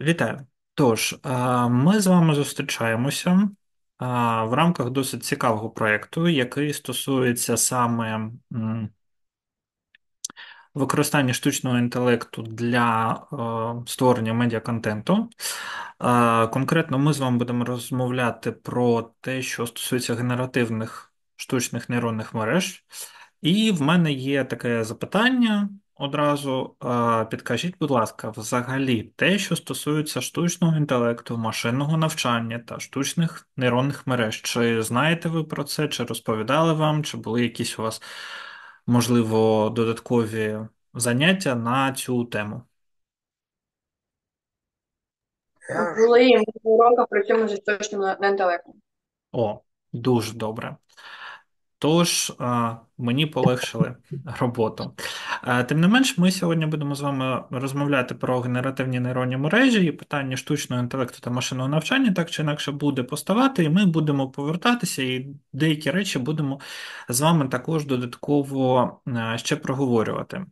Вітаю. Тож, ми з вами зустрічаємося в рамках досить цікавого проєкту, який стосується саме використання штучного інтелекту для створення медіаконтенту. Е, Конкретно ми з вами будемо розмовляти про те, що стосується генеративних штучних нейронних мереж. І в мене є таке запитання. Одразу е, підкажіть, будь ласка, взагалі те, що стосується штучного інтелекту, машинного навчання та штучних нейронних мереж. Чи знаєте ви про це, чи розповідали вам, чи були якісь у вас, можливо, додаткові заняття на цю тему? Я ж- Були ми уроки, причому вже точно не- недалеко. О, дуже добре. Тож мені полегшили роботу. Тим не менш, ми сьогодні будемо з вами розмовляти про генеративні нейронні мережі і питання штучного інтелекту та машинного навчання так чи інакше буде поставати, і ми будемо повертатися, і деякі речі будемо з вами також додатково ще проговорювати.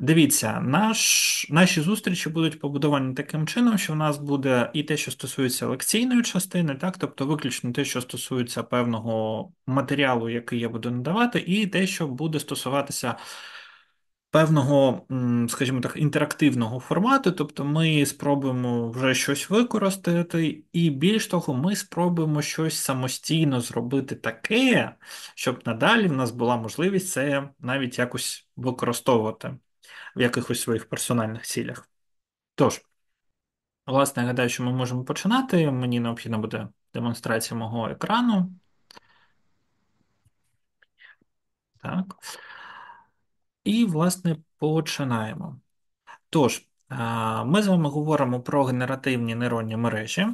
Дивіться, наш, наші зустрічі будуть побудовані таким чином, що в нас буде і те, що стосується лекційної частини, так, тобто виключно те, що стосується певного матеріалу, який я буду надавати, і те, що буде стосуватися певного, скажімо так, інтерактивного формату, тобто ми спробуємо вже щось використати, і більш того, ми спробуємо щось самостійно зробити таке, щоб надалі в нас була можливість це навіть якось використовувати в якихось своїх персональних цілях. Тож, власне, я гадаю, що ми можемо починати. Мені необхідна буде демонстрація мого екрану. Так. І, власне, починаємо. Тож, ми з вами говоримо про генеративні нейронні мережі.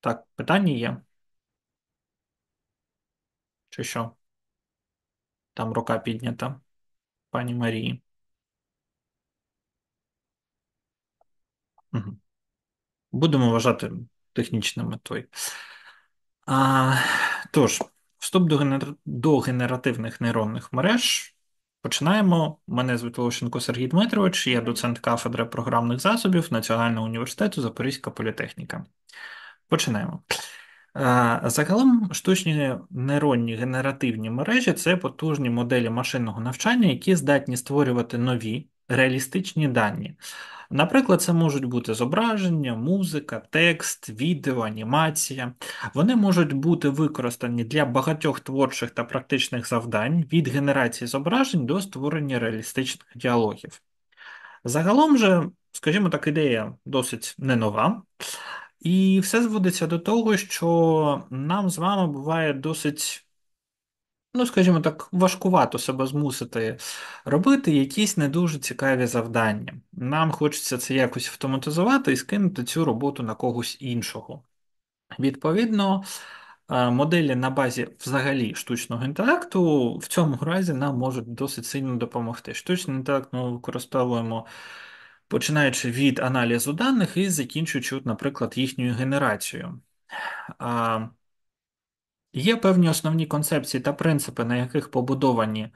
Так, питання є. Чи що? Там рука піднята, пані Марії. Угу. Будемо вважати технічними той. А, Тож, вступ до, генер... до генеративних нейронних мереж Починаємо. Мене звуть Волощенко Сергій Дмитрович, я доцент кафедри програмних засобів Національного університету Запорізька політехніка. Починаємо. Е, загалом, штучні нейронні генеративні мережі це потужні моделі машинного навчання, які здатні створювати нові реалістичні дані. Наприклад, це можуть бути зображення, музика, текст, відео, анімація. Вони можуть бути використані для багатьох творчих та практичних завдань від генерації зображень до створення реалістичних діалогів. Загалом же, скажімо так, ідея досить не нова. І все зводиться до того, що нам з вами буває досить ну, скажімо так, важкувато себе змусити робити якісь не дуже цікаві завдання. Нам хочеться це якось автоматизувати і скинути цю роботу на когось іншого. Відповідно, е, моделі на базі взагалі штучного інтелекту в цьому разі нам можуть досить сильно допомогти. Штучний інтелект ми використовуємо. Починаючи від аналізу даних і закінчуючи, от, наприклад, їхньою генерацією. Е, Є певні основні концепції та принципи, на яких побудовані,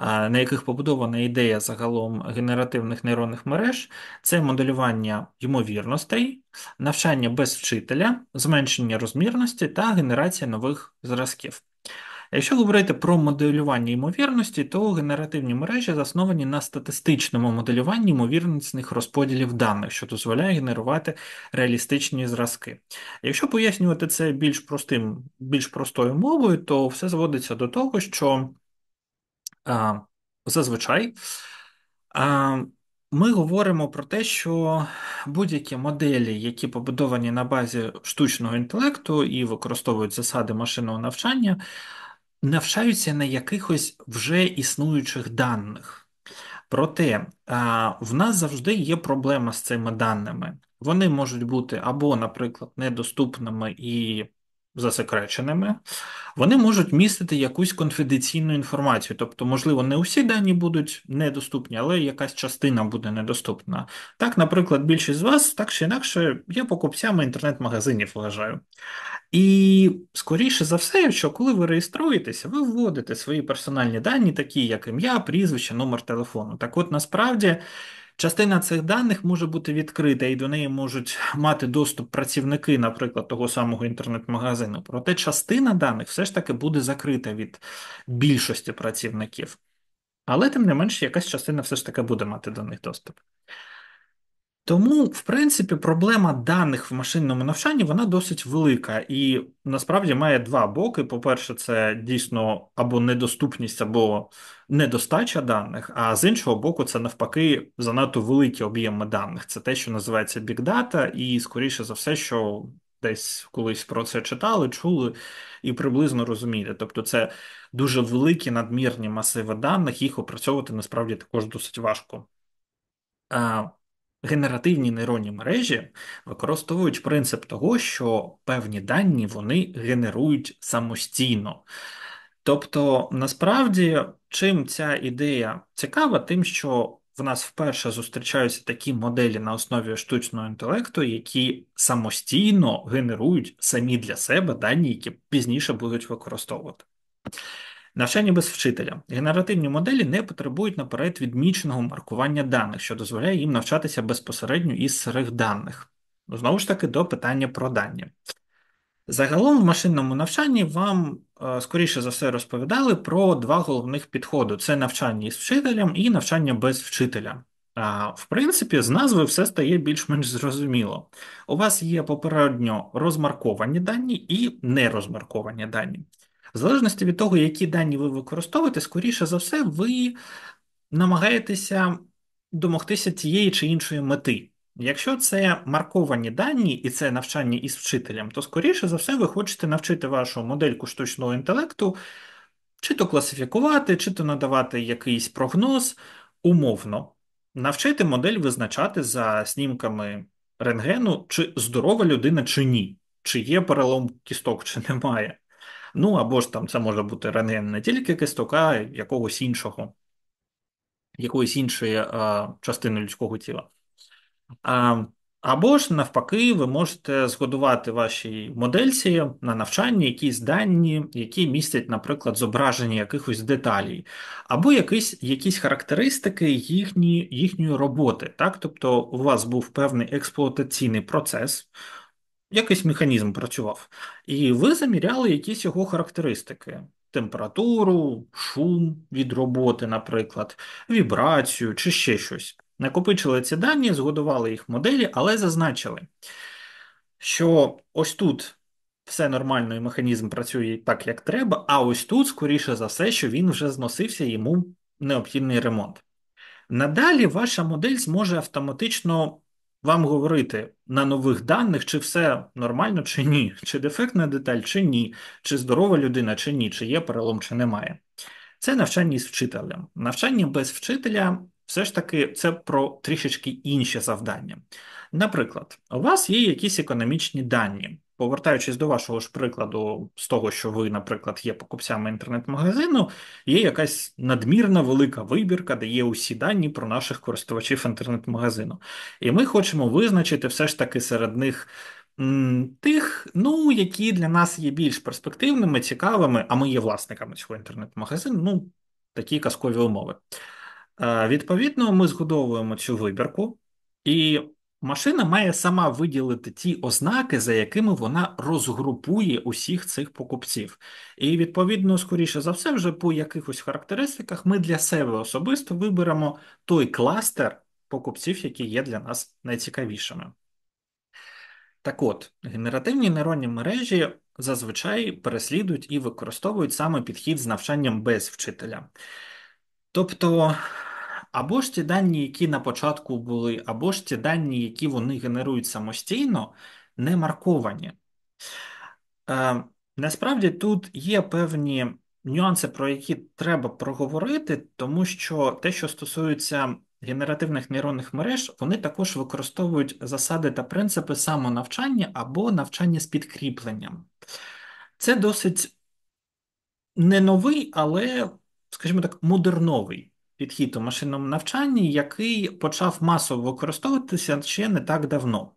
на яких побудована ідея загалом генеративних нейронних мереж, це моделювання ймовірностей, навчання без вчителя, зменшення розмірності та генерація нових зразків. Якщо говорити про моделювання ймовірності, то генеративні мережі засновані на статистичному моделюванні ймовірнісних розподілів даних, що дозволяє генерувати реалістичні зразки. Якщо пояснювати це більш простим, більш простою мовою, то все зводиться до того, що а, зазвичай. А, ми говоримо про те, що будь-які моделі, які побудовані на базі штучного інтелекту і використовують засади машинного навчання, навчаються на якихось вже існуючих даних. Проте в нас завжди є проблема з цими даними. Вони можуть бути або, наприклад, недоступними і засекреченими, вони можуть містити якусь конфіденційну інформацію. Тобто, можливо, не усі дані будуть недоступні, але якась частина буде недоступна. Так, наприклад, більшість з вас так чи інакше є покупцями інтернет-магазинів, вважаю. І, скоріше за все, що коли ви реєструєтеся, ви вводите свої персональні дані, такі як ім'я, прізвище, номер телефону. Так от насправді. Частина цих даних може бути відкрита, і до неї можуть мати доступ працівники, наприклад, того самого інтернет-магазину. Проте частина даних все ж таки буде закрита від більшості працівників. Але, тим не менш, якась частина все ж таки буде мати до них доступ. Тому, в принципі, проблема даних в машинному навчанні вона досить велика і насправді має два боки. По-перше, це дійсно або недоступність, або недостача даних. А з іншого боку, це навпаки занадто великі об'єми даних. Це те, що називається бікдата, і скоріше за все, що десь колись про це читали, чули і приблизно розуміли. Тобто, це дуже великі надмірні масиви даних, їх опрацьовувати насправді також досить важко. Генеративні нейронні мережі використовують принцип того, що певні дані вони генерують самостійно. Тобто, насправді, чим ця ідея цікава, тим, що в нас вперше зустрічаються такі моделі на основі штучного інтелекту, які самостійно генерують самі для себе дані, які пізніше будуть використовувати. Навчання без вчителя. Генеративні моделі не потребують наперед відміченого маркування даних, що дозволяє їм навчатися безпосередньо із сирих даних. Ну, знову ж таки, до питання про дані. Загалом в машинному навчанні вам, е, скоріше за все, розповідали про два головних підходи: це навчання із вчителем і навчання без вчителя. В принципі, з назви все стає більш-менш зрозуміло. У вас є попередньо розмарковані дані і нерозмарковані дані. В залежності від того, які дані ви використовуєте, скоріше за все, ви намагаєтеся домогтися тієї чи іншої мети. Якщо це марковані дані і це навчання із вчителем, то скоріше за все ви хочете навчити вашу модельку штучного інтелекту чи то класифікувати, чи то надавати якийсь прогноз умовно, навчити модель визначати за снімками рентгену, чи здорова людина, чи ні, чи є перелом кісток, чи немає. Ну або ж там це може бути рентген не тільки а якогось іншого, якоїсь іншої а, частини людського тіла. А, Або ж, навпаки, ви можете згодувати вашій модельці на навчанні якісь дані, які містять, наприклад, зображення якихось деталей, або якісь якісь характеристики їхні, їхньої роботи. Так? Тобто, у вас був певний експлуатаційний процес якийсь механізм працював, і ви заміряли якісь його характеристики: температуру, шум від роботи, наприклад, вібрацію чи ще щось. Накопичили ці дані, згодували їх в моделі, але зазначили, що ось тут. Все нормально, і механізм працює так, як треба, а ось тут, скоріше за все, що він вже зносився йому необхідний ремонт. Надалі ваша модель зможе автоматично вам говорити на нових даних, чи все нормально, чи ні, чи дефектна деталь, чи ні, чи здорова людина, чи ні, чи є перелом, чи немає. Це навчання з вчителем. Навчання без вчителя все ж таки це про трішечки інші завдання. Наприклад, у вас є якісь економічні дані повертаючись до вашого ж прикладу, з того, що ви, наприклад, є покупцями інтернет-магазину, є якась надмірна велика вибірка, де є усі дані про наших користувачів інтернет-магазину. І ми хочемо визначити все ж таки серед них. Тих, ну, які для нас є більш перспективними, цікавими, а ми є власниками цього інтернет-магазину, ну, такі казкові умови. Е, Відповідно, ми згодовуємо цю вибірку, і Машина має сама виділити ті ознаки, за якими вона розгрупує усіх цих покупців. І відповідно, скоріше за все, вже по якихось характеристиках ми для себе особисто виберемо той кластер покупців, які є для нас найцікавішими. Так от, генеративні нейронні мережі зазвичай переслідують і використовують саме підхід з навчанням без вчителя. Тобто. Або ж ті дані, які на початку були, або ж ті дані, які вони генерують самостійно, не марковані. Е, Насправді тут є певні нюанси, про які треба проговорити, тому що те, що стосується генеративних нейронних мереж, вони також використовують засади та принципи самонавчання або навчання з підкріпленням. Це досить не новий, але, скажімо так, модерновий підхід у машинному навчанні, який почав масово використовуватися ще не так давно,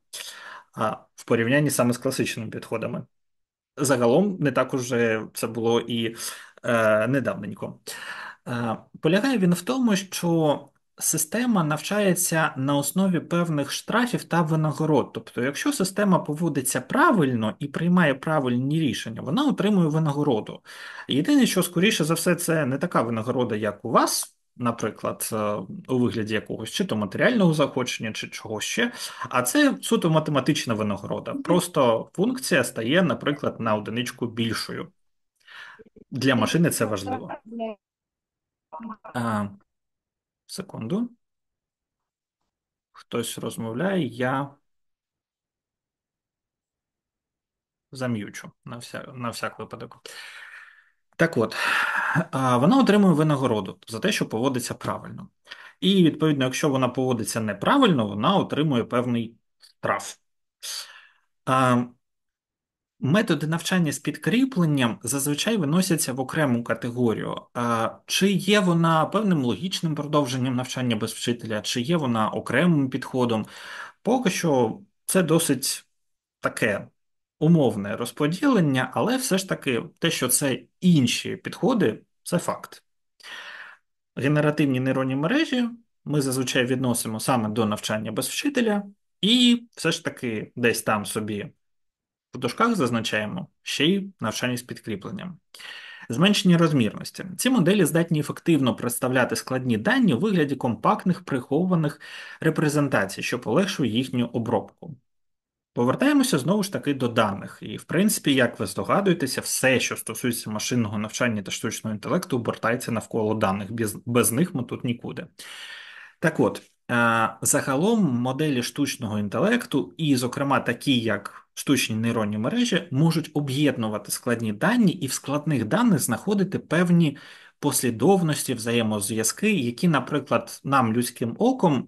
в порівнянні саме з класичними підходами. Загалом, не так уже це було і е, недавненько. Е, Полягає він в тому, що система навчається на основі певних штрафів та винагород. Тобто, якщо система поводиться правильно і приймає правильні рішення, вона отримує винагороду. Єдине, що скоріше за все, це не така винагорода, як у вас наприклад, е, у вигляді якогось чи то матеріального заохочення, чи чого ще, а це суто математична винагорода. Просто функція стає, наприклад, на одиничку більшою. Для машини це важливо. А, Секунду. Хтось розмовляє, я зам'ючу на, вся, на всяк випадок. Так от вона отримує винагороду за те, що поводиться правильно. І, відповідно, якщо вона поводиться неправильно, вона отримує певний штраф. Методи навчання з підкріпленням зазвичай виносяться в окрему категорію. Чи є вона певним логічним продовженням навчання без вчителя, чи є вона окремим підходом? Поки що це досить таке умовне розподілення, але все ж таки те, що це інші підходи, це факт. Генеративні нейронні мережі ми зазвичай відносимо саме до навчання без вчителя, і все ж таки десь там собі в дошках зазначаємо ще й навчання з підкріпленням. Зменшення розмірності. Ці моделі здатні ефективно представляти складні дані у вигляді компактних прихованих репрезентацій, що полегшує їхню обробку. Повертаємося знову ж таки до даних. І, в принципі, як ви здогадуєтеся, все, що стосується машинного навчання та штучного інтелекту, обертається навколо даних. Без, без них ми тут нікуди. Так от, е, загалом, моделі штучного інтелекту, і, зокрема, такі, як штучні нейронні мережі, можуть об'єднувати складні дані і в складних даних знаходити певні послідовності, взаємозв'язки, які, наприклад, нам людським оком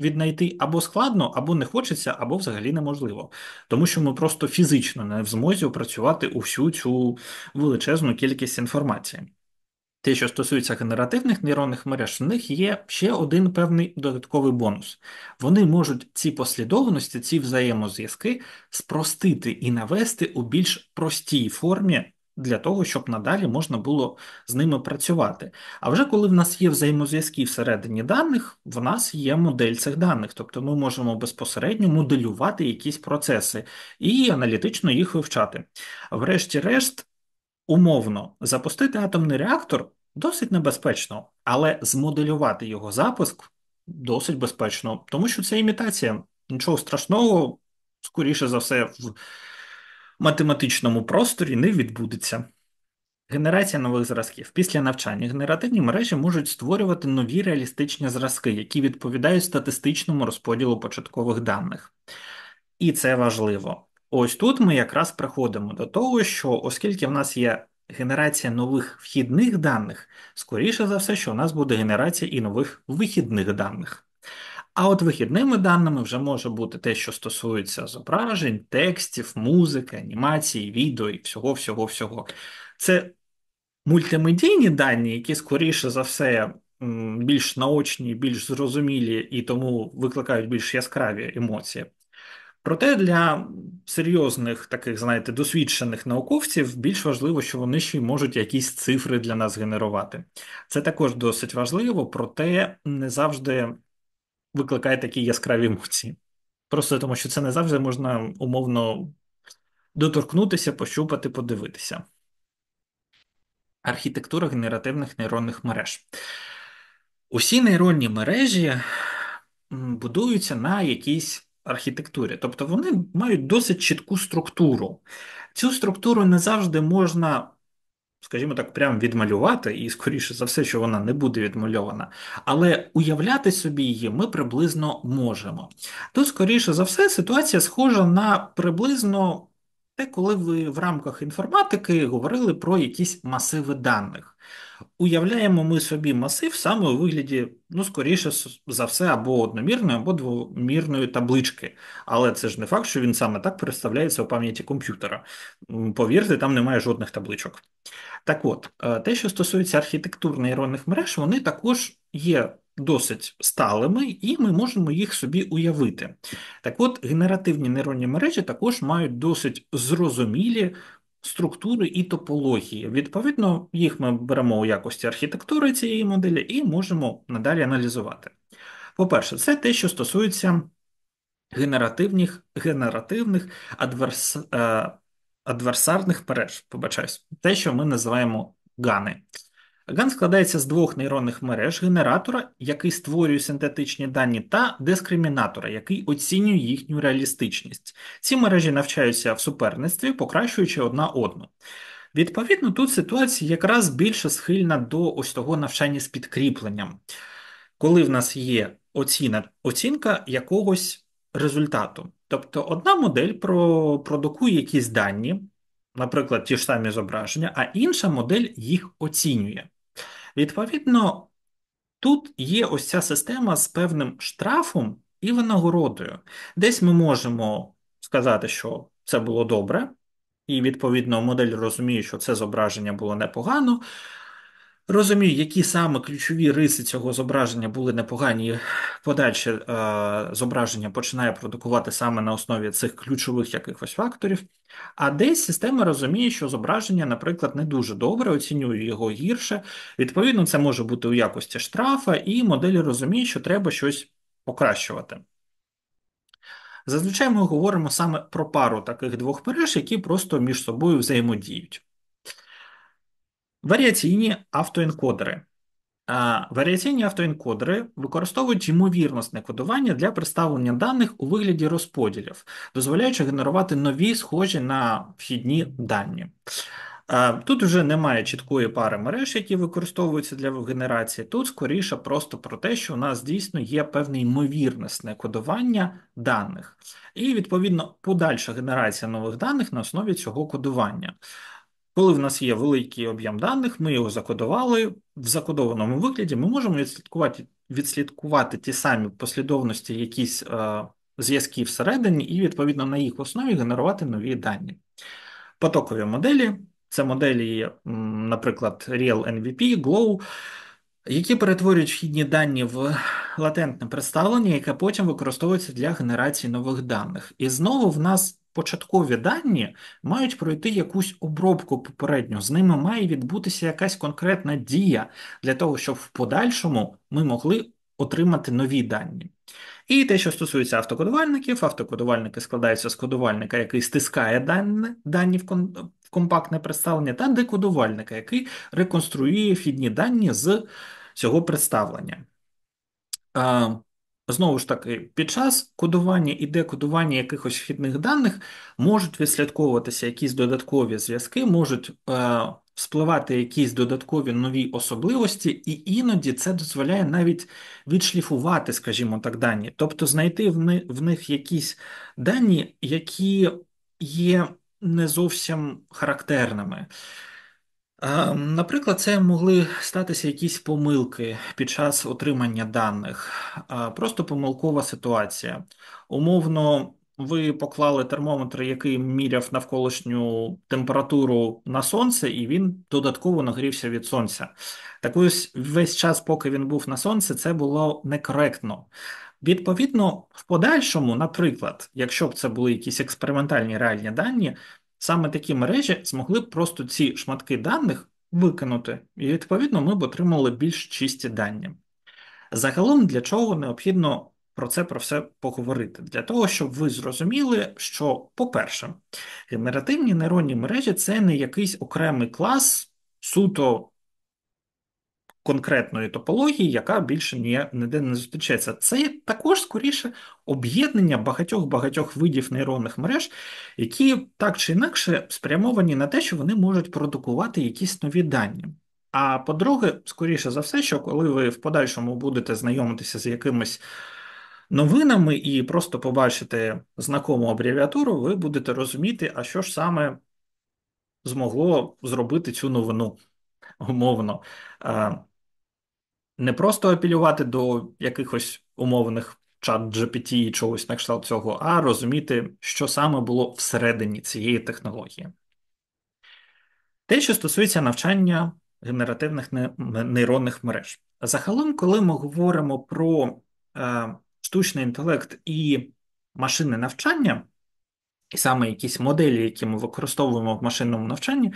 віднайти або складно, або не хочеться, або взагалі неможливо, тому що ми просто фізично не в змозі опрацювати усю цю величезну кількість інформації. Те, що стосується генеративних нейронних мереж, в них є ще один певний додатковий бонус. Вони можуть ці послідовності, ці взаємозв'язки спростити і навести у більш простій формі для того, щоб надалі можна було з ними працювати. А вже коли в нас є взаємозв'язки всередині даних, в нас є модель цих даних, тобто ми можемо безпосередньо моделювати якісь процеси і аналітично їх вивчати. Врешті-решт, умовно, запустити атомний реактор досить небезпечно, але змоделювати його запуск досить безпечно, тому що це імітація. Нічого страшного, скоріше за все, в математичному просторі не відбудеться. Генерація нових зразків після навчання генеративні мережі можуть створювати нові реалістичні зразки, які відповідають статистичному розподілу початкових даних. І це важливо. Ось тут ми якраз приходимо до того, що оскільки в нас є генерація нових вхідних даних, скоріше за все, що у нас буде генерація і нових вихідних даних. А от вихідними даними вже може бути те, що стосується зображень, текстів, музики, анімації, відео і всього, всього, всього. Це мультимедійні дані, які скоріше за все більш наочні, більш зрозумілі і тому викликають більш яскраві емоції. Проте для серйозних таких, знаєте, досвідчених науковців більш важливо, що вони ще й можуть якісь цифри для нас генерувати. Це також досить важливо, проте не завжди викликає такі яскраві емоції. Просто тому, що це не завжди можна умовно доторкнутися, пощупати, подивитися. Архітектура генеративних нейронних мереж. Усі нейронні мережі будуються на якійсь архітектурі, тобто вони мають досить чітку структуру. Цю структуру не завжди можна скажімо так, прям відмалювати, і скоріше за все, що вона не буде відмальована, але уявляти собі її ми приблизно можемо. Тут, скоріше за все, ситуація схожа на приблизно те, коли ви в рамках інформатики говорили про якісь масиви даних. Уявляємо ми собі масив саме у вигляді, ну, скоріше за все, або одномірної, або двомірної таблички. Але це ж не факт, що він саме так представляється у пам'яті комп'ютера. Повірте, там немає жодних табличок. Так от, е, те, що стосується архітектур нейронних мереж, вони також є досить сталими, і ми можемо їх собі уявити. Так от, генеративні нейронні мережі також мають досить зрозумілі структури і топології. Відповідно, їх ми беремо у якості архітектури цієї моделі і можемо надалі аналізувати. По-перше, це те, що стосується генеративних генеративних адверс, е, адверсарних переж, побачаюсь, те, що ми називаємо гани. Ган складається з двох нейронних мереж генератора, який створює синтетичні дані, та дискримінатора, який оцінює їхню реалістичність. Ці мережі навчаються в суперництві, покращуючи одна одну. Відповідно, тут ситуація якраз більше схильна до ось того навчання з підкріпленням, коли в нас є оціна, оцінка якогось результату. Тобто одна модель продукує якісь дані наприклад, ті ж самі зображення, а інша модель їх оцінює. Відповідно, тут є ось ця система з певним штрафом і винагородою. Десь ми можемо сказати, що це було добре, і відповідно модель розуміє, що це зображення було непогано. Розумію, які саме ключові риси цього зображення були непогані. Подальше е, зображення починає продукувати саме на основі цих ключових якихось факторів. А десь система розуміє, що зображення, наприклад, не дуже добре, оцінює його гірше. Відповідно, це може бути у якості штрафа, і моделі розуміють, що треба щось покращувати. Зазвичай ми говоримо саме про пару таких двох мереж, які просто між собою взаємодіють. Варіаційні автоенкодери. Варіаційні автоенкодери використовують ймовірностне кодування для представлення даних у вигляді розподілів, дозволяючи генерувати нові схожі на вхідні дані. Тут вже немає чіткої пари мереж, які використовуються для генерації. Тут скоріше просто про те, що у нас дійсно є певне ймовірностне кодування даних, і відповідно подальша генерація нових даних на основі цього кодування. Коли в нас є великий об'єм даних, ми його закодували в закодованому вигляді, ми можемо відслідкувати відслідкувати ті самі послідовності, якісь е, зв'язки всередині, і відповідно на їх основі генерувати нові дані. Потокові моделі це моделі, наприклад, Real MVP, Glow, які перетворюють вхідні дані в латентне представлення, яке потім використовується для генерації нових даних. І знову в нас. Початкові дані мають пройти якусь обробку попередню, з ними має відбутися якась конкретна дія для того, щоб в подальшому ми могли отримати нові дані. І те, що стосується автокодувальників, автокодувальники складаються з кодувальника, який стискає дані дані в компактне представлення, та декодувальника, який реконструює вхідні дані з цього представлення. Знову ж таки, під час кодування і декодування якихось вхідних даних можуть відслідковуватися якісь додаткові зв'язки, можуть е, спливати якісь додаткові нові особливості, і іноді це дозволяє навіть відшліфувати, скажімо так, дані, тобто знайти в них якісь дані, які є не зовсім характерними. Наприклад, це могли статися якісь помилки під час отримання даних, просто помилкова ситуація. Умовно, ви поклали термометр, який міряв навколишню температуру на сонце, і він додатково нагрівся від сонця. Так ось весь час, поки він був на сонці, це було некоректно. Відповідно, в подальшому, наприклад, якщо б це були якісь експериментальні реальні дані, Саме такі мережі змогли б просто ці шматки даних викинути, і відповідно ми б отримали більш чисті дані. Загалом, для чого необхідно про це про все поговорити? Для того, щоб ви зрозуміли, що, по-перше, генеративні нейронні мережі це не якийсь окремий клас суто конкретної топології, яка більше ніде не зустрічається. Це також скоріше об'єднання багатьох-багатьох видів нейронних мереж, які так чи інакше спрямовані на те, що вони можуть продукувати якісь нові дані. А по-друге, скоріше за все, що коли ви в подальшому будете знайомитися з якимись новинами і просто побачите знакому абревіатуру, ви будете розуміти, а що ж саме змогло зробити цю новину умовно. Е, не просто апелювати до якихось умовних чат GPT і чогось на кшталт цього, а розуміти, що саме було всередині цієї технології. Те, що стосується навчання генеративних нейронних мереж. Загалом, коли ми говоримо про е, штучний інтелект і машини навчання, і саме якісь моделі, які ми використовуємо в машинному навчанні,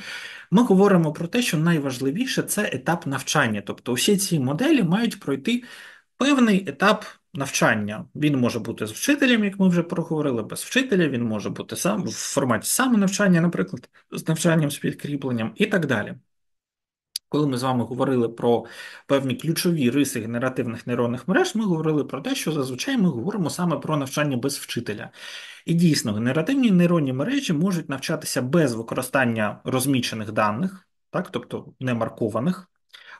ми говоримо про те, що найважливіше це етап навчання. Тобто, усі ці моделі мають пройти певний етап. Навчання він може бути з вчителем, як ми вже проговорили, без вчителя, він може бути сам в форматі саме навчання, наприклад, з навчанням з підкріпленням і так далі. Коли ми з вами говорили про певні ключові риси генеративних нейронних мереж, ми говорили про те, що зазвичай ми говоримо саме про навчання без вчителя. І дійсно, генеративні нейронні мережі можуть навчатися без використання розмічених даних, так, тобто немаркованих.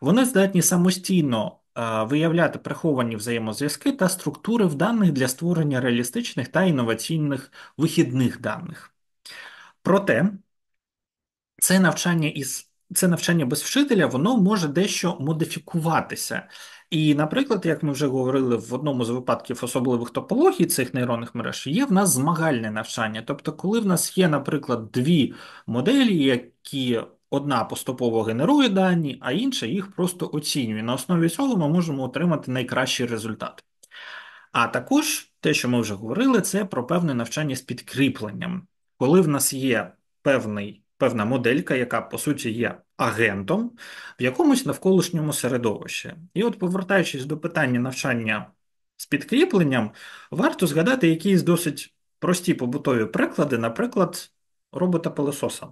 Вони здатні самостійно е, виявляти приховані взаємозв'язки та структури в даних для створення реалістичних та інноваційних вихідних даних. Проте це навчання із це навчання без вчителя, воно може дещо модифікуватися. І, наприклад, як ми вже говорили в одному з випадків особливих топологій цих нейронних мереж, є в нас змагальне навчання. Тобто, коли в нас є, наприклад, дві моделі, які одна поступово генерує дані, а інша їх просто оцінює. На основі цього ми можемо отримати найкращий результат. А також те, що ми вже говорили, це про певне навчання з підкріпленням. Коли в нас є певний певна моделька, яка по суті є агентом в якомусь навколишньому середовищі. І от, повертаючись до питання навчання з підкріпленням, варто згадати якісь досить прості побутові приклади, наприклад, робота пилососа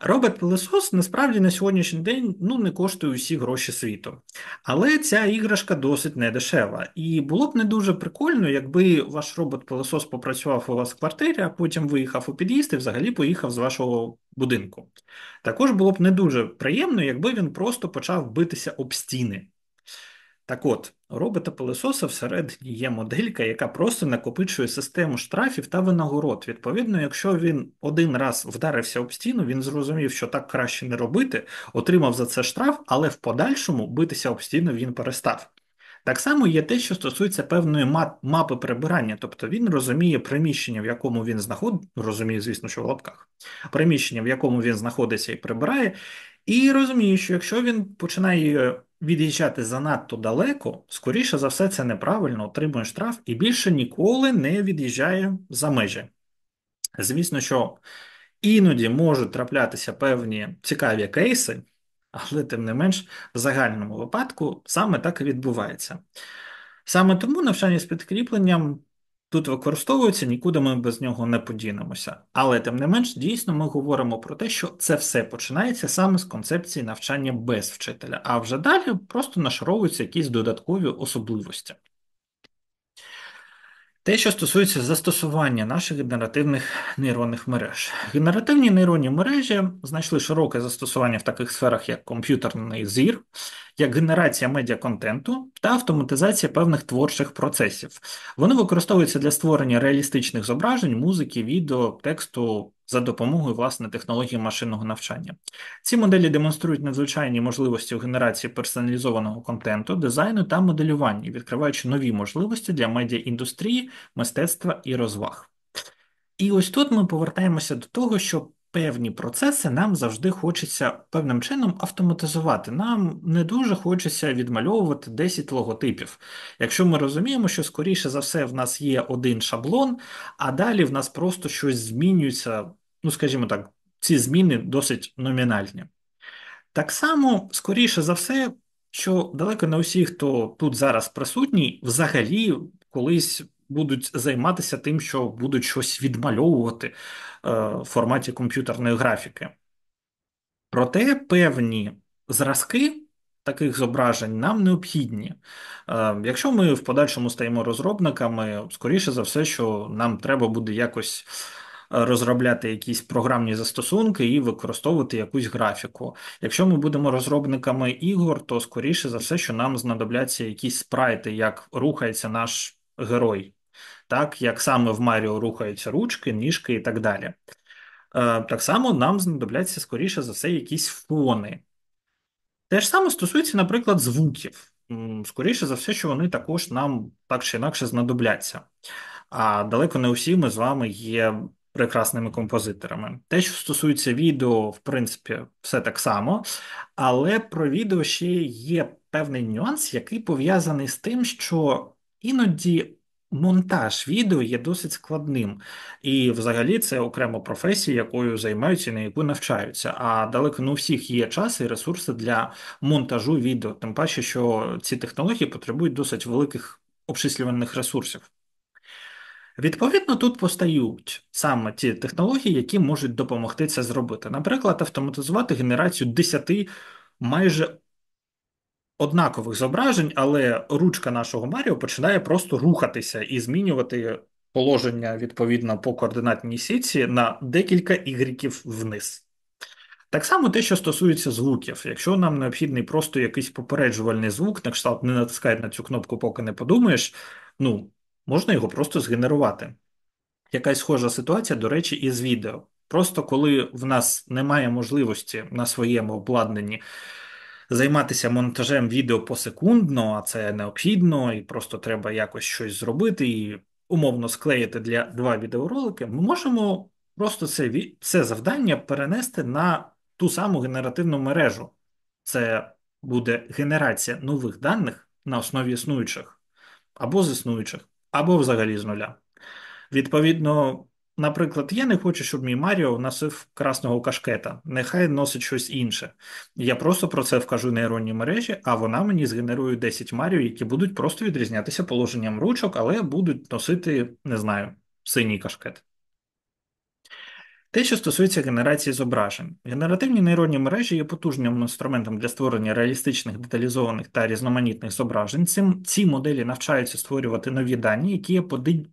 Робот пилосос насправді на сьогоднішній день ну не коштує усі гроші світу. Але ця іграшка досить недешева. І було б не дуже прикольно, якби ваш робот пилосос попрацював у вас в квартирі, а потім виїхав у під'їзд і взагалі поїхав з вашого будинку. Також було б не дуже приємно, якби він просто почав битися об стіни. Так от, у робота пилососа всередині є моделька, яка просто накопичує систему штрафів та винагород. Відповідно, якщо він один раз вдарився об стіну, він зрозумів, що так краще не робити, отримав за це штраф, але в подальшому битися об стіну він перестав. Так само є те, що стосується певної мапи прибирання, тобто він розуміє приміщення, в якому він знаходиться, розуміє, звісно, що в лапках, приміщення, в якому він знаходиться і прибирає, і розуміє, що якщо він починає від'їжджати занадто далеко, скоріше за все, це неправильно, отримує штраф і більше ніколи не від'їжджає за межі. Звісно, що іноді можуть траплятися певні цікаві кейси, але, тим не менш, в загальному випадку саме так і відбувається. Саме тому навчання з підкріпленням тут використовується, нікуди ми без нього не подінемося. Але тим не менш, дійсно, ми говоримо про те, що це все починається саме з концепції навчання без вчителя, а вже далі просто нашаровуються якісь додаткові особливості. Те, що стосується застосування наших генеративних нейронних мереж, генеративні нейронні мережі знайшли широке застосування в таких сферах, як комп'ютерний зір, як генерація медіаконтенту та автоматизація певних творчих процесів. Вони використовуються для створення реалістичних зображень, музики, відео, тексту за допомогою власне технології машинного навчання. Ці моделі демонструють надзвичайні можливості в генерації персоналізованого контенту, дизайну та моделювання, відкриваючи нові можливості для медіа індустрії, мистецтва і розваг. І ось тут ми повертаємося до того, що певні процеси нам завжди хочеться певним чином автоматизувати. Нам не дуже хочеться відмальовувати 10 логотипів. Якщо ми розуміємо, що скоріше за все в нас є один шаблон, а далі в нас просто щось змінюється. Ну, скажімо так, ці зміни досить номінальні. Так само, скоріше за все, що далеко не усі, хто тут зараз присутній, взагалі колись будуть займатися тим, що будуть щось відмальовувати е, в форматі комп'ютерної графіки. Проте певні зразки. Таких зображень нам необхідні. Е, якщо ми в подальшому стаємо розробниками, скоріше за все, що нам треба буде якось е, розробляти якісь програмні застосунки і використовувати якусь графіку. Якщо ми будемо розробниками ігор, то скоріше за все, що нам знадобляться якісь спрайти, як рухається наш герой так як саме в Маріо рухаються ручки, ніжки і так далі. Е, так само нам знадобляться, скоріше за все, якісь фони. Те ж саме стосується, наприклад, звуків. Скоріше за все, що вони також нам так чи інакше знадобляться. А далеко не усі ми з вами є прекрасними композиторами. Те, що стосується відео, в принципі, все так само, але про відео ще є певний нюанс, який пов'язаний з тим, що іноді Монтаж відео є досить складним, і взагалі це окрема професія, якою займаються і на яку навчаються. А далеко не у всіх є час і ресурси для монтажу відео, тим паче, що ці технології потребують досить великих обчислювальних ресурсів. Відповідно, тут постають саме ті технології, які можуть допомогти це зробити. Наприклад, автоматизувати генерацію 10 майже однакових зображень, але ручка нашого Маріо починає просто рухатися і змінювати положення відповідно по координатній сітці на декілька ігріків вниз. Так само те, що стосується звуків. Якщо нам необхідний просто якийсь попереджувальний звук, на кшталт не натискай на цю кнопку, поки не подумаєш, ну, можна його просто згенерувати. Якась схожа ситуація, до речі, із відео. Просто коли в нас немає можливості на своєму обладнанні займатися монтажем відео посекундно, а це необхідно, і просто треба якось щось зробити і умовно склеїти для два відеоролики. Ми можемо просто це це завдання перенести на ту саму генеративну мережу. Це буде генерація нових даних на основі існуючих, або з існуючих, або взагалі з нуля. Відповідно. Наприклад, я не хочу, щоб мій Маріо носив красного кашкета, нехай носить щось інше. Я просто про це вкажу нейронній мережі, а вона мені згенерує 10 Маріо, які будуть просто відрізнятися положенням ручок, але будуть носити, не знаю, синій кашкет. Те, що стосується генерації зображень, генеративні нейронні мережі є потужним інструментом для створення реалістичних, деталізованих та різноманітних зображень. Цим ці моделі навчаються створювати нові дані, які є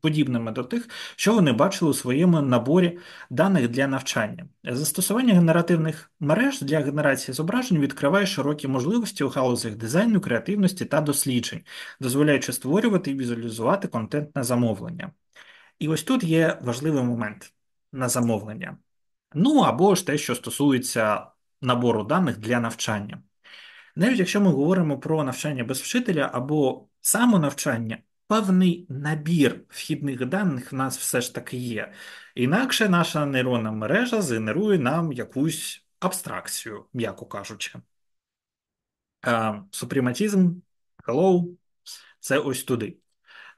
подібними до тих, що вони бачили у своєму наборі даних для навчання. Застосування генеративних мереж для генерації зображень відкриває широкі можливості у галузях дизайну, креативності та досліджень, дозволяючи створювати і візуалізувати контентне замовлення. І ось тут є важливий момент на замовлення. Ну або ж те, що стосується набору даних для навчання. Навіть якщо ми говоримо про навчання без вчителя або самонавчання, певний набір вхідних даних в нас все ж таки є. Інакше наша нейронна мережа згенерує нам якусь абстракцію, м'яко кажучи. Е, Супрематізм, hello, це ось туди.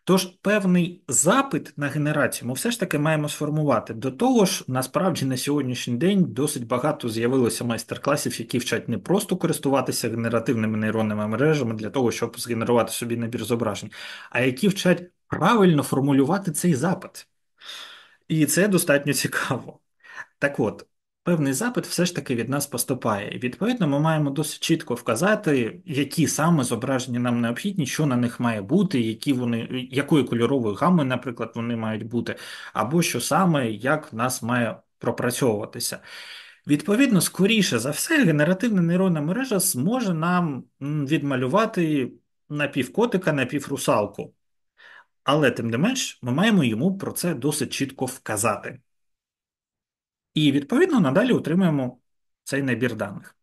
Тож певний запит на генерацію ми все ж таки маємо сформувати. До того ж, насправді на сьогоднішній день досить багато з'явилося майстер-класів, які вчать не просто користуватися генеративними нейронними мережами для того, щоб згенерувати собі набір зображень, а які вчать правильно формулювати цей запит. І це достатньо цікаво. Так от, певний запит все ж таки від нас поступає. І відповідно ми маємо досить чітко вказати, які саме зображення нам необхідні, що на них має бути, які вони, якої кольорової гами, наприклад, вони мають бути, або що саме як в нас має пропрацьовуватися. Відповідно, скоріше за все, генеративна нейронна мережа зможе нам відмалювати напівкотика, напіврусалку. Але тим не менш, ми маємо йому про це досить чітко вказати і відповідно надалі отримуємо цей набір даних.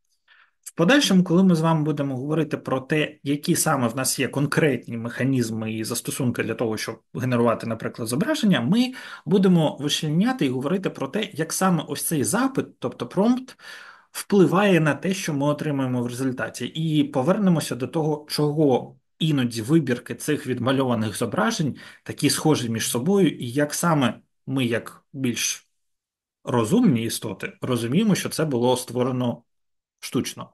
В подальшому, коли ми з вами будемо говорити про те, які саме в нас є конкретні механізми і застосунки для того, щоб генерувати, наприклад, зображення, ми будемо вичленяти і говорити про те, як саме ось цей запит, тобто промпт, впливає на те, що ми отримуємо в результаті, і повернемося до того, чого іноді вибірки цих відмальованих зображень такі схожі між собою, і як саме ми, як більш розумні істоти, розуміємо, що це було створено штучно.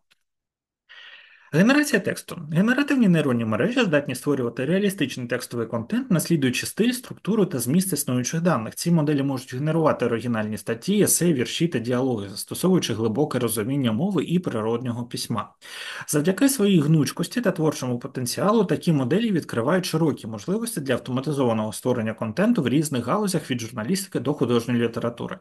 Генерація тексту. Генеративні нейронні мережі здатні створювати реалістичний текстовий контент, наслідуючи стиль, структуру та зміст існуючих даних. Ці моделі можуть генерувати оригінальні статті, есе, вірші та діалоги, застосовуючи глибоке розуміння мови і природнього письма. Завдяки своїй гнучкості та творчому потенціалу такі моделі відкривають широкі можливості для автоматизованого створення контенту в різних галузях від журналістики до художньої літератури.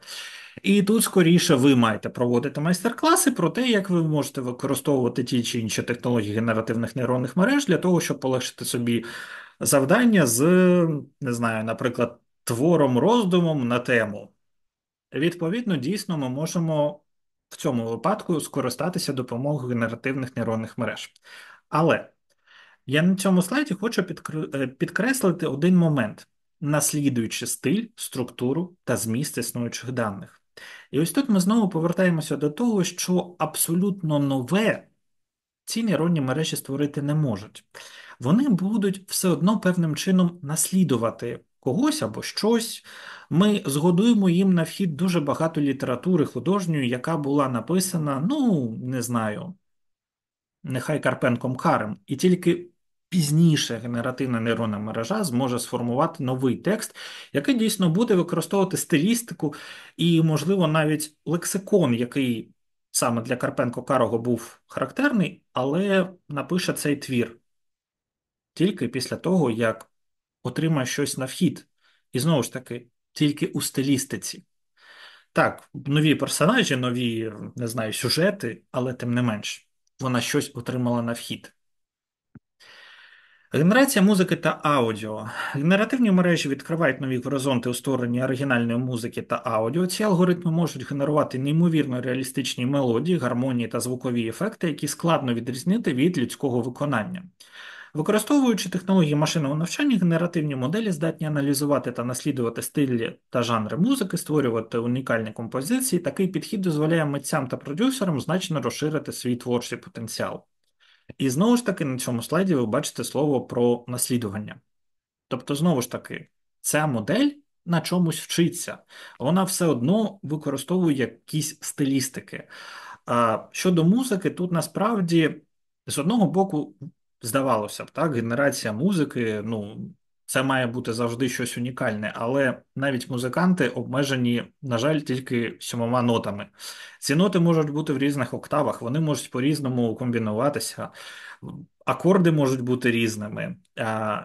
І тут скоріше ви маєте проводити майстер-класи про те, як ви можете використовувати ті чи інші технології генеративних нейронних мереж для того, щоб полегшити собі завдання з, не знаю, наприклад, твором роздумом на тему. Відповідно, дійсно, ми можемо в цьому випадку скористатися допомогою генеративних нейронних мереж. Але я на цьому слайді хочу е, підкреслити один момент, наслідуючи стиль, структуру та зміст існуючих даних. І ось тут ми знову повертаємося до того, що абсолютно нове ці нейронні мережі створити не можуть. Вони будуть все одно певним чином наслідувати когось або щось. Ми згодуємо їм на вхід дуже багато літератури художньої, яка була написана, ну, не знаю, нехай Карпенком Карем. І тільки Пізніше генеративна нейронна мережа зможе сформувати новий текст, який дійсно буде використовувати стилістику і, можливо, навіть лексикон, який саме для Карпенко Карого був характерний, але напише цей твір тільки після того, як отримає щось на вхід. І знову ж таки, тільки у стилістиці. Так, нові персонажі, нові, не знаю, сюжети, але тим не менш, вона щось отримала на вхід. Генерація музики та аудіо. Генеративні мережі відкривають нові горизонти у створенні оригінальної музики та аудіо. Ці алгоритми можуть генерувати неймовірно реалістичні мелодії, гармонії та звукові ефекти, які складно відрізнити від людського виконання. Використовуючи технології машинного навчання, генеративні моделі здатні аналізувати та наслідувати стилі та жанри музики, створювати унікальні композиції. Такий підхід дозволяє митцям та продюсерам значно розширити свій творчий потенціал. І знову ж таки, на цьому слайді ви бачите слово про наслідування. Тобто, знову ж таки, ця модель на чомусь вчиться, вона все одно використовує якісь стилістики. Щодо музики, тут насправді з одного боку. Здавалося б, так, генерація музики, ну, це має бути завжди щось унікальне, але навіть музиканти обмежені, на жаль, тільки сьомома нотами. Ці ноти можуть бути в різних октавах, вони можуть по-різному комбінуватися, акорди можуть бути різними,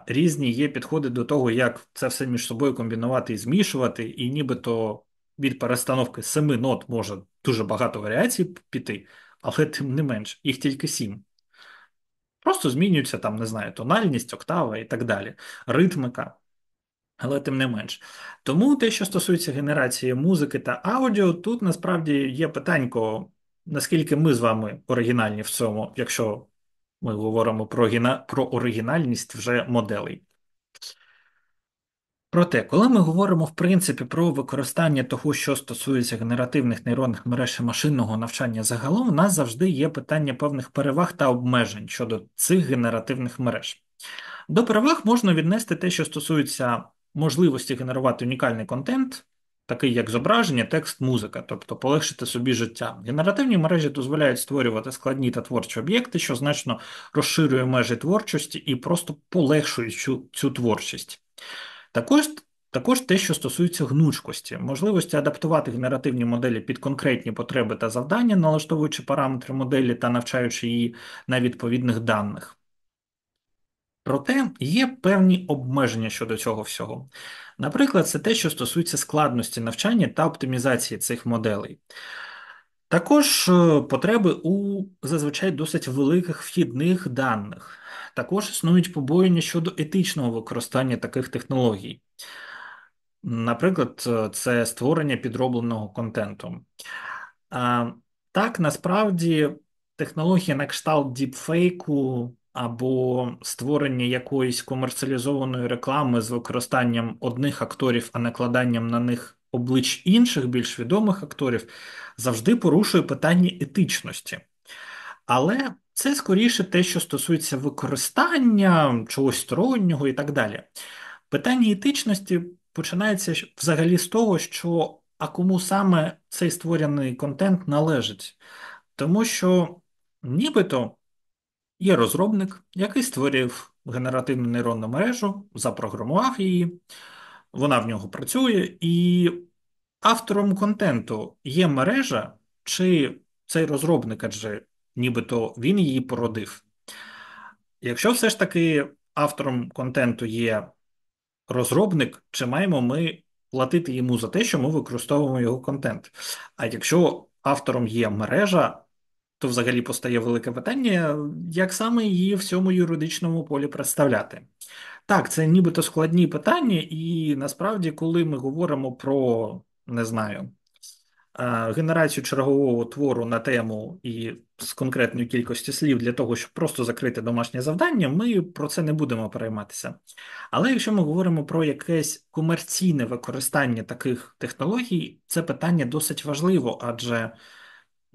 різні є підходи до того, як це все між собою комбінувати і змішувати, і нібито від перестановки семи нот може дуже багато варіацій піти, але тим не менш, їх тільки сім. Просто змінюється там, не знаю, тональність, октава і так далі, ритмика. Але тим не менш. Тому те, що стосується генерації музики та аудіо, тут насправді є питанько, наскільки ми з вами оригінальні в цьому, якщо ми говоримо про гіна... про оригінальність вже моделей. Проте, коли ми говоримо в принципі про використання того, що стосується генеративних нейронних мереж і машинного навчання загалом, у нас завжди є питання певних переваг та обмежень щодо цих генеративних мереж. До переваг можна віднести те, що стосується можливості генерувати унікальний контент, такий як зображення, текст, музика, тобто полегшити собі життя. Генеративні мережі дозволяють створювати складні та творчі об'єкти, що значно розширює межі творчості і просто полегшують цю, цю творчість. Також також те, що стосується гнучкості, можливості адаптувати генеративні моделі під конкретні потреби та завдання, налаштовуючи параметри моделі та навчаючи її на відповідних даних. Проте є певні обмеження щодо цього всього. Наприклад, це те, що стосується складності навчання та оптимізації цих моделей. Також е, потреби у зазвичай досить великих вхідних даних. Також існують побоєння щодо етичного використання таких технологій. Наприклад, це створення підробленого контенту. Так, насправді, технологія на кшталт діпфейку або створення якоїсь комерціалізованої реклами з використанням одних акторів, а накладанням на них облич інших, більш відомих акторів, завжди порушує питання етичності. Але це скоріше те, що стосується використання чогось стороннього і так далі. Питання етичності починається взагалі з того, що а кому саме цей створений контент належить. Тому що нібито є розробник, який створив генеративну нейронну мережу, запрограмував її, вона в нього працює, і автором контенту є мережа, чи цей розробник, адже нібито він її породив. Якщо все ж таки автором контенту є розробник, чи маємо ми платити йому за те, що ми використовуємо його контент? А якщо автором є мережа, то взагалі постає велике питання, як саме її в цьому юридичному полі представляти? Так, це нібито складні питання, і насправді, коли ми говоримо про не знаю генерацію чергового твору на тему і з конкретної кількості слів для того, щоб просто закрити домашнє завдання, ми про це не будемо перейматися. Але якщо ми говоримо про якесь комерційне використання таких технологій, це питання досить важливо, адже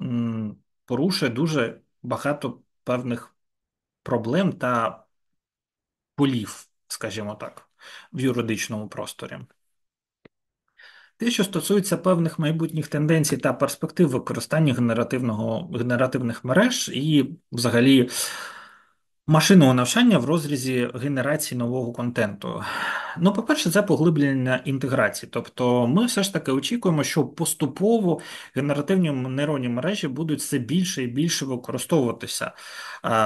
м, порушує дуже багато певних проблем та полів, скажімо так, в юридичному просторі. Те, що стосується певних майбутніх тенденцій та перспектив використання генеративного генеративних мереж і взагалі Машинного навчання в розрізі генерації нового контенту. Ну, по-перше, це поглиблення інтеграції. Тобто, ми все ж таки очікуємо, що поступово генеративні нейронні мережі будуть все більше і більше використовуватися.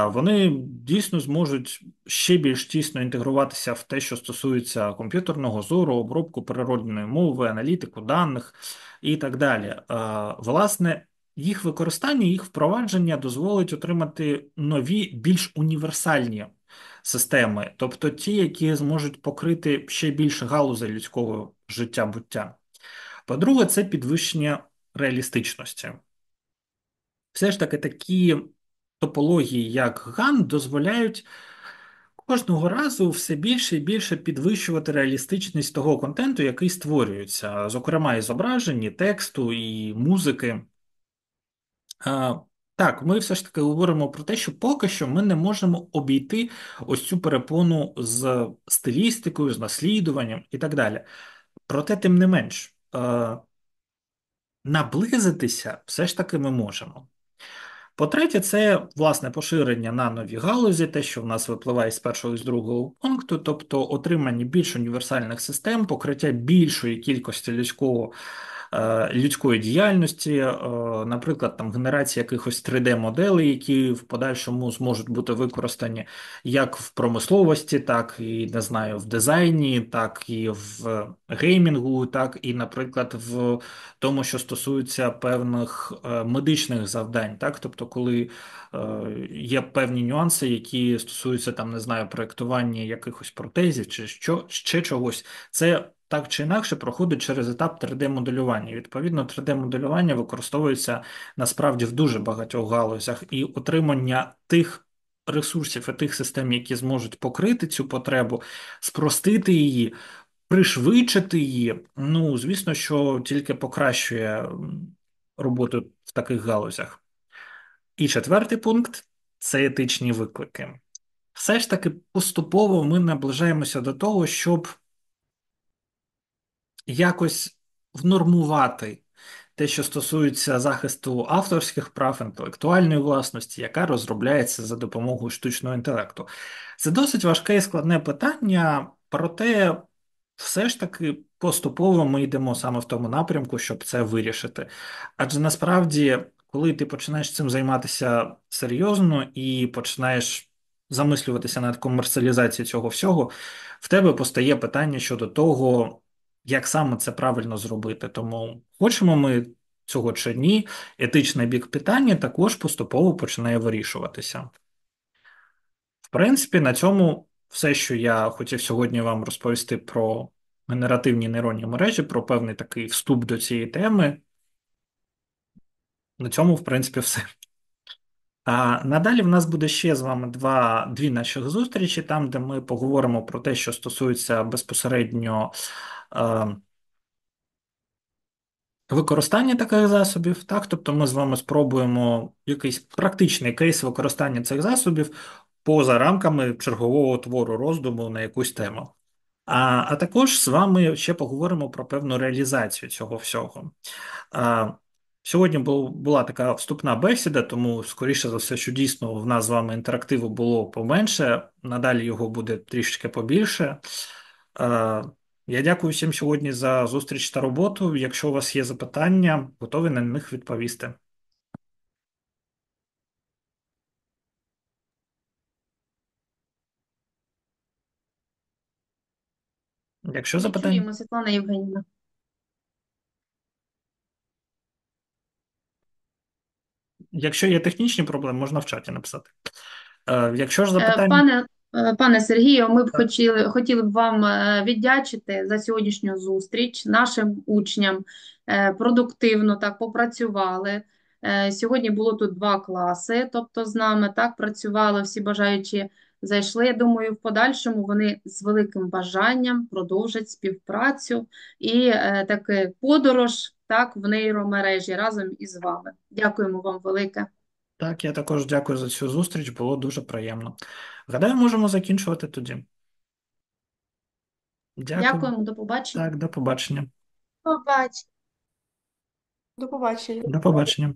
Вони дійсно зможуть ще більш тісно інтегруватися в те, що стосується комп'ютерного зору, обробку природної мови, аналітику даних і так далі. Власне їх використання, їх впровадження дозволить отримати нові, більш універсальні системи, тобто ті, які зможуть покрити ще більше галузей людського життя буття. По-друге, це підвищення реалістичності. Все ж таки, такі топології, як ГАН, дозволяють. Кожного разу все більше і більше підвищувати реалістичність того контенту, який створюється, зокрема і зображені, і тексту, і музики. Е, так, ми все ж таки говоримо про те, що поки що ми не можемо обійти ось цю перепону з стилістикою, з наслідуванням і так далі. Проте, тим не менш, е, наблизитися все ж таки ми можемо. По-третє, це власне поширення на нові галузі, те, що в нас випливає з першого і з другого пункту, тобто отримання більш універсальних систем, покриття більшої кількості людського Е, людської діяльності, е, наприклад, там генерація якихось 3D-моделей, які в подальшому зможуть бути використані як в промисловості, так і не знаю, в дизайні, так і в геймінгу, так і, наприклад, в тому, що стосується певних е, медичних завдань, так, тобто, коли є певні нюанси, які стосуються там, не знаю, проектування якихось протезів чи що ще чогось, це так чи інакше проходить через етап 3D-моделювання. Відповідно, 3D-моделювання використовується насправді в дуже багатьох галузях і отримання тих. Ресурсів і тих систем, які зможуть покрити цю потребу, спростити її, пришвидшити її. Ну, звісно, що тільки покращує роботу в таких галузях. І четвертий пункт це етичні виклики. Все ж таки, поступово ми наближаємося до того, щоб якось внормувати те, що стосується захисту авторських прав інтелектуальної власності, яка розробляється за допомогою штучного інтелекту. Це досить важке і складне питання, проте все ж таки поступово ми йдемо саме в тому напрямку, щоб це вирішити. Адже насправді, коли ти починаєш цим займатися серйозно і починаєш. Замислюватися над комерціалізацією цього всього, в тебе постає питання щодо того, як саме це правильно зробити. Тому хочемо ми цього чи ні, етичний бік питання також поступово починає вирішуватися. В принципі, на цьому все, що я хотів сьогодні вам розповісти про генеративні нейронні мережі, про певний такий вступ до цієї теми. На цьому, в принципі, все. А Надалі в нас буде ще з вами два, дві наших зустрічі, там, де ми поговоримо про те, що стосується безпосередньо Використання таких засобів, так, тобто ми з вами спробуємо якийсь практичний кейс використання цих засобів поза рамками чергового твору роздуму на якусь тему. А а також з вами ще поговоримо про певну реалізацію цього всього. А, Сьогодні була така вступна бесіда, тому, скоріше за все, що дійсно в нас з вами інтерактиву було поменше, надалі його буде трішечки побільше. А, я дякую всім сьогодні за зустріч та роботу. Якщо у вас є запитання, готові на них відповісти. Якщо запитання. Чуємо, Світлана Євгенівна. Якщо є технічні проблеми, можна в чаті написати. Е, якщо ж е, запитання. Пане Е, пане Сергію, ми б хотіли хотіли б вам е, віддячити за сьогоднішню зустріч нашим учням. Е, продуктивно так попрацювали. Сьогодні було тут два класи, тобто з нами так працювали всі бажаючі зайшли. Я думаю, в подальшому вони з великим бажанням продовжать співпрацю і таки подорож так в нейромережі разом із вами. Дякуємо вам велике. Так, я також дякую за цю зустріч, було дуже приємно. Гадаю, можемо закінчувати тоді. Дякую. Дякуємо, до побачення. Так, до побачення. Побачення. До побачення. До побачення.